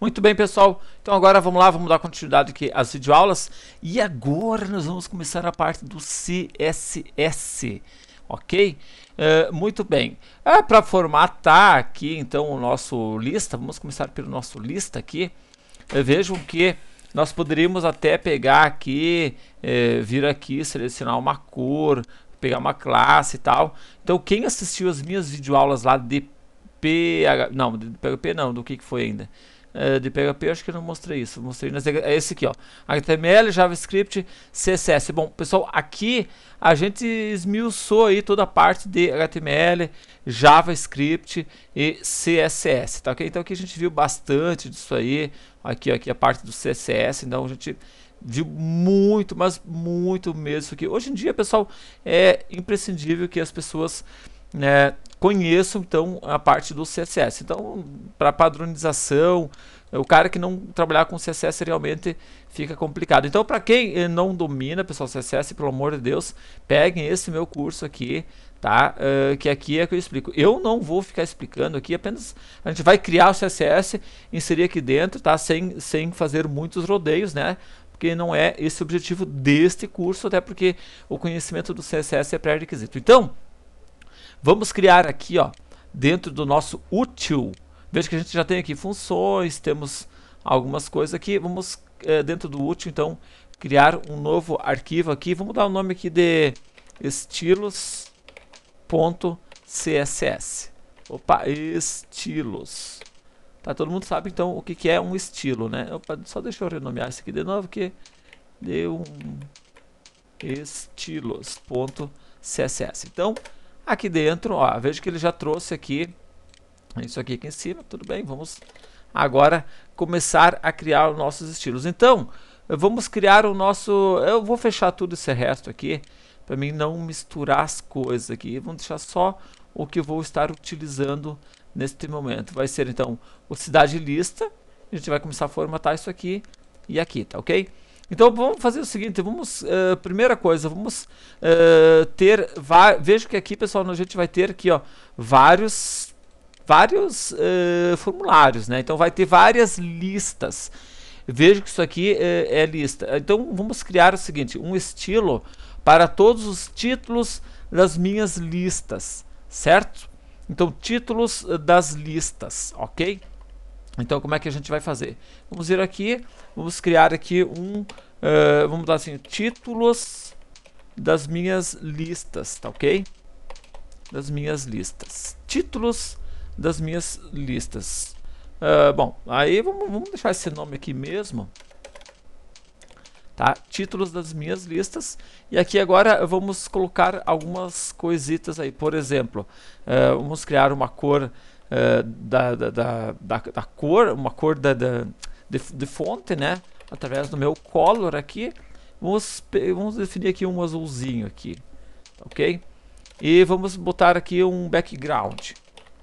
Muito bem, pessoal. Então agora vamos lá, vamos dar continuidade aqui às videoaulas. E agora nós vamos começar a parte do CSS, ok? Uh, muito bem. Ah, é, Para formatar aqui então o nosso lista, vamos começar pelo nosso lista aqui. Uh, vejam que nós poderíamos até pegar aqui, uh, vir aqui, selecionar uma cor, pegar uma classe e tal. Então quem assistiu as minhas videoaulas lá de PH, não, de PHP não, do que, que foi ainda? É, de PHP, acho que não mostrei isso. Mostrei nas, é, é esse aqui, ó. HTML, JavaScript, CSS. Bom, pessoal, aqui a gente esmiuçou aí toda a parte de HTML, JavaScript e CSS, tá ok? Então aqui a gente viu bastante disso aí. Aqui, ó, aqui a parte do CSS, então a gente viu muito, mas muito mesmo isso aqui. Hoje em dia, pessoal, é imprescindível que as pessoas né, conheço então a parte do CSS. Então, para padronização, o cara que não trabalhar com CSS realmente fica complicado. Então, para quem eh, não domina, pessoal, CSS, pelo amor de Deus, peguem esse meu curso aqui, tá? Uh, que aqui é que eu explico. Eu não vou ficar explicando aqui, apenas a gente vai criar o CSS, inserir aqui dentro, tá? Sem, sem fazer muitos rodeios, né? Porque não é esse o objetivo deste curso, até porque o conhecimento do CSS é pré-requisito. Então, Vamos criar aqui, ó, dentro do nosso útil. Veja que a gente já tem aqui funções, temos algumas coisas aqui. Vamos, é, dentro do útil, então, criar um novo arquivo aqui. Vamos dar o um nome aqui de estilos.css. Opa, estilos. Tá, todo mundo sabe então o que, que é um estilo, né? Opa, só deixa eu renomear isso aqui de novo, que deu um estilos.css. Então, Aqui dentro, ó, vejo que ele já trouxe aqui, isso aqui aqui em cima, tudo bem, vamos agora começar a criar os nossos estilos. Então, vamos criar o nosso, eu vou fechar tudo esse resto aqui, para mim não misturar as coisas aqui, vamos deixar só o que eu vou estar utilizando neste momento. Vai ser então o cidade lista, a gente vai começar a formatar isso aqui e aqui, tá ok? Então vamos fazer o seguinte, vamos uh, primeira coisa, vamos uh, ter vejo que aqui pessoal a gente vai ter aqui ó vários vários uh, formulários, né? Então vai ter várias listas. Vejo que isso aqui é lista. Então vamos criar o seguinte, um estilo para todos os títulos das minhas listas, certo? Então títulos das listas, ok? Então, como é que a gente vai fazer? Vamos vir aqui, vamos criar aqui um, uh, vamos dar assim, títulos das minhas listas, tá ok? Das minhas listas. Títulos das minhas listas. Uh, bom, aí vamos, vamos deixar esse nome aqui mesmo. Tá? Títulos das minhas listas. E aqui agora vamos colocar algumas coisitas aí. Por exemplo, uh, vamos criar uma cor eh, da, da, da, da, cor, uma cor da, da, de, de fonte, né? Através do meu color aqui. Vamos, vamos definir aqui um azulzinho aqui, ok? E vamos botar aqui um background.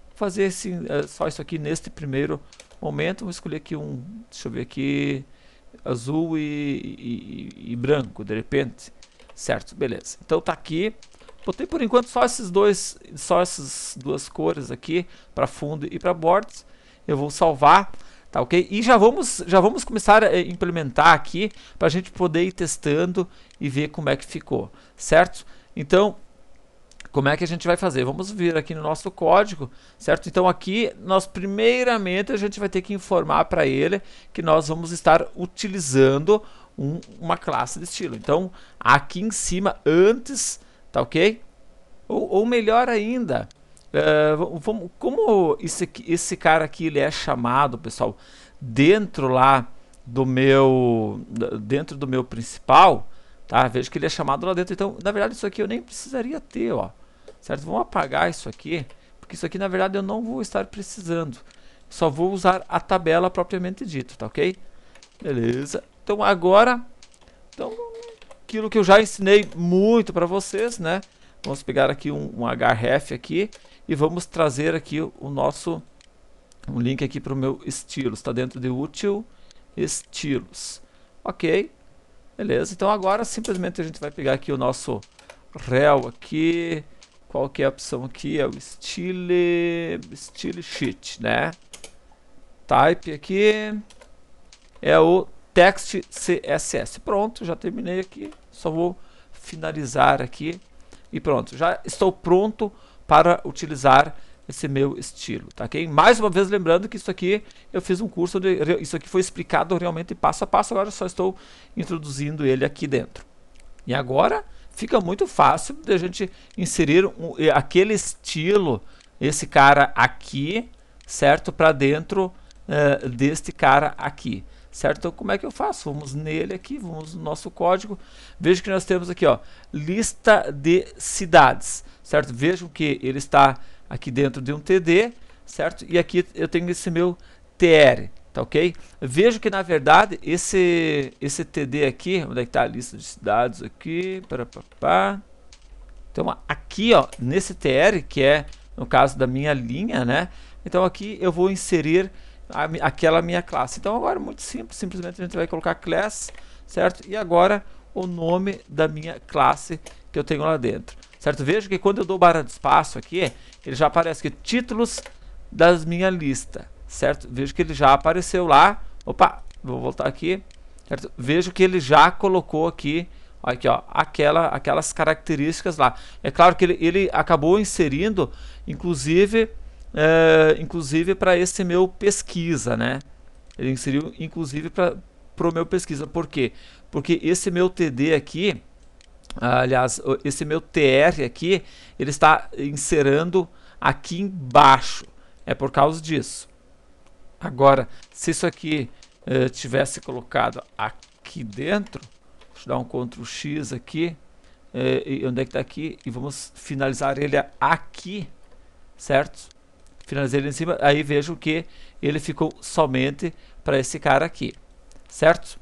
Vou fazer esse, eh, só isso aqui neste primeiro momento. Vou escolher aqui um, deixa eu ver aqui, azul e, e, e branco, de repente. Certo, beleza. Então tá aqui. Botei tipo, por enquanto só esses dois, só essas duas cores aqui para fundo e para bordas. Eu vou salvar, tá ok? E já vamos, já vamos começar a implementar aqui para a gente poder ir testando e ver como é que ficou, certo? Então, como é que a gente vai fazer? Vamos vir aqui no nosso código, certo? Então aqui nós primeiramente a gente vai ter que informar para ele que nós vamos estar utilizando um, uma classe de estilo. Então aqui em cima antes Tá ok? Ou, ou melhor ainda, uh, vamos, como esse, esse cara aqui ele é chamado, pessoal, dentro lá do meu dentro do meu principal, tá? vejo que ele é chamado lá dentro. Então, na verdade, isso aqui eu nem precisaria ter, ó. Certo? Vamos apagar isso aqui, porque isso aqui na verdade eu não vou estar precisando. Só vou usar a tabela propriamente dita, tá OK? Beleza. Então, agora aquilo que eu já ensinei muito para vocês, né? Vamos pegar aqui um, um href aqui e vamos trazer aqui o nosso um link aqui para o meu estilo. Está dentro de útil estilos. Ok, beleza. Então agora simplesmente a gente vai pegar aqui o nosso réu aqui. Qual que é a opção aqui? É o estile, estile sheet, né? Type aqui é o text CSS. Pronto, já terminei aqui. Só vou finalizar aqui e pronto. Já estou pronto para utilizar esse meu estilo, tá ok? Mais uma vez lembrando que isso aqui eu fiz um curso de isso aqui foi explicado realmente passo a passo, agora só estou introduzindo ele aqui dentro. E agora fica muito fácil de a gente inserir um, aquele estilo, esse cara aqui, certo, para dentro uh, deste cara aqui certo? Então, como é que eu faço? Vamos nele aqui, vamos no nosso código. Veja que nós temos aqui, ó, lista de cidades, certo? Vejam que ele está aqui dentro de um TD, certo? E aqui eu tenho esse meu TR, tá ok? Vejo que, na verdade, esse, esse TD aqui, onde é que está a lista de cidades aqui, parapapá. Então, aqui, ó, nesse TR, que é, no caso da minha linha, né? Então, aqui eu vou inserir a, aquela minha classe. Então agora é muito simples, simplesmente a gente vai colocar class, certo? E agora o nome da minha classe que eu tenho lá dentro, certo? Veja que quando eu dou barra de espaço aqui, ele já aparece que títulos das minha lista, certo? Vejo que ele já apareceu lá. Opa, vou voltar aqui. Certo? Vejo que ele já colocou aqui aqui ó, aquela, aquelas características lá. É claro que ele, ele acabou inserindo, inclusive, é, inclusive para esse meu pesquisa, né? Ele inseriu inclusive para o meu pesquisa. Por quê? Porque esse meu TD aqui, aliás, esse meu TR aqui, ele está inserando aqui embaixo. É por causa disso. Agora, se isso aqui é, tivesse colocado aqui dentro, deixa eu dar um Ctrl X aqui, é, e onde é que está aqui, e vamos finalizar ele aqui, certo? finalizei ele em cima, aí vejo que ele ficou somente para esse cara aqui, certo?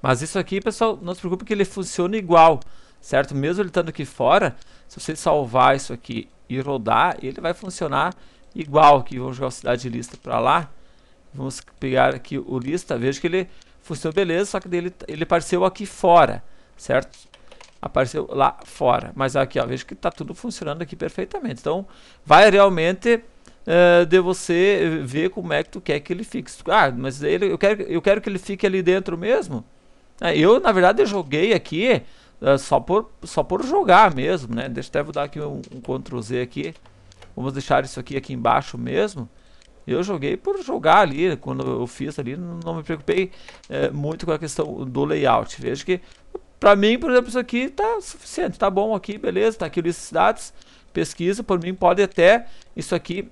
Mas isso aqui, pessoal, não se preocupe que ele funciona igual, certo? Mesmo ele estando aqui fora, se você salvar isso aqui e rodar, ele vai funcionar igual aqui. Vamos jogar o cidade lista para lá. Vamos pegar aqui o lista, veja que ele funcionou beleza, só que ele, ele apareceu aqui fora, certo? apareceu lá fora. Mas aqui, ó, vejo que está tudo funcionando aqui perfeitamente. Então, vai realmente uh, de você ver como é que tu quer que ele fique. Ah, mas ele, eu, quero, eu quero que ele fique ali dentro mesmo. É, eu, na verdade, eu joguei aqui uh, só, por, só por jogar mesmo, né? Deixa eu até dar aqui um, um Ctrl Z aqui. Vamos deixar isso aqui, aqui embaixo mesmo. Eu joguei por jogar ali, quando eu fiz ali, não me preocupei é, muito com a questão do layout. Vejo que para mim, por exemplo, isso aqui está suficiente, está bom aqui, beleza, está aqui o lista de dados, pesquisa, por mim pode até isso aqui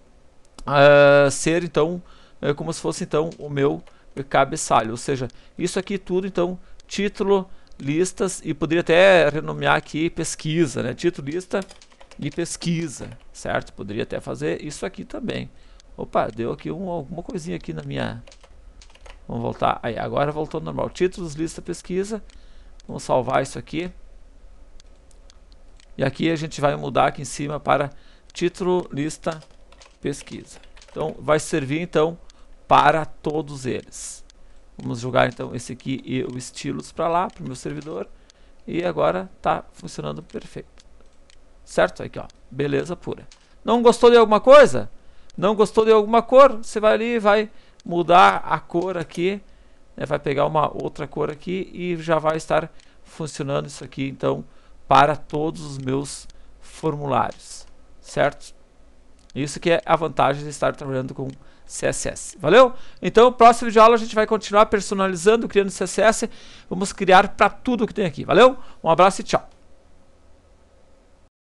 uh, ser então, uh, como se fosse então o meu cabeçalho, ou seja, isso aqui tudo então, título, listas e poderia até renomear aqui pesquisa, né? título, lista e pesquisa, certo? Poderia até fazer isso aqui também. Opa, deu aqui um, alguma coisinha aqui na minha... Vamos voltar, aí agora voltou ao normal, títulos, lista, pesquisa, Vamos salvar isso aqui. E aqui a gente vai mudar aqui em cima para título, lista, pesquisa. Então vai servir então para todos eles. Vamos jogar então esse aqui e o estilos para lá, para o meu servidor. E agora está funcionando perfeito. Certo? Aqui ó, beleza pura. Não gostou de alguma coisa? Não gostou de alguma cor? Você vai ali e vai mudar a cor aqui né, vai pegar uma outra cor aqui e já vai estar funcionando isso aqui então para todos os meus formulários, certo? Isso que é a vantagem de estar trabalhando com CSS. Valeu? Então, próximo vídeo aula a gente vai continuar personalizando, criando CSS. Vamos criar para tudo que tem aqui. Valeu? Um abraço e tchau.